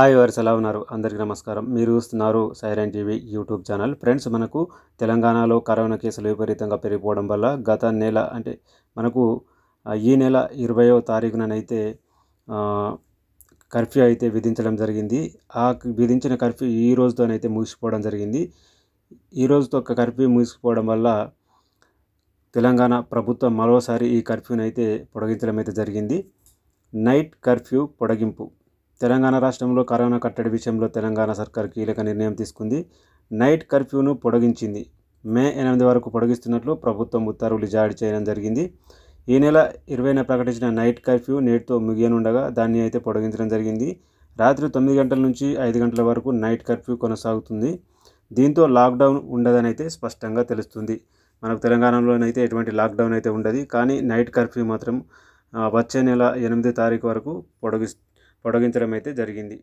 hi వారు ఎలా ఉన్నారు అందరికీ నమస్కారం మీరు చూస్తున్నారు Siren TV YouTube channel friends మనకు తెలంగాణలో కరోనా కేసులు విపరీతంగా పెరిగిపోవడం వల్ల గత నెల అంటే మనకు ఈ నెల ఇరవయో తారీఖుననైతే కర్ఫ్యూ అయితే విధించడం జరిగింది ఆ విధించిన కర్ఫ్యూ ఈ రోజుతోనైతే ముగిసిపోవడం జరిగింది ఈ రోజుతో ఒక కర్ఫ్యూ ముగిసిపోవడం వల్ల తెలంగాణ ప్రభుత్వం మరోసారి ఈ కర్ఫ్యూని అయితే పొడిగించడం అయితే జరిగింది నైట్ కర్ఫ్యూ పొడిగింపు తెలంగాణ రాష్ట్రంలో కరోనా కట్టడి విషయంలో తెలంగాణ సర్కార్ కీలక నిర్ణయం తీసుకుంది నైట్ కర్ఫ్యూను పొడిగించింది మే ఎనిమిది వరకు పొడిగిస్తున్నట్లు ప్రభుత్వం ఉత్తర్వులు జారీ చేయడం జరిగింది ఈ నెల ఇరవైన ప్రకటించిన నైట్ కర్ఫ్యూ నేటితో ముగియనుండగా దాన్ని అయితే పొడిగించడం జరిగింది రాత్రి తొమ్మిది గంటల నుంచి ఐదు గంటల వరకు నైట్ కర్ఫ్యూ కొనసాగుతుంది దీంతో లాక్డౌన్ ఉండదని అయితే స్పష్టంగా తెలుస్తుంది మనకు తెలంగాణలోనైతే ఎటువంటి లాక్డౌన్ అయితే ఉండదు కానీ నైట్ కర్ఫ్యూ మాత్రం వచ్చే నెల ఎనిమిది తారీఖు వరకు పొడిగి పొడిగించడం అయితే జరిగింది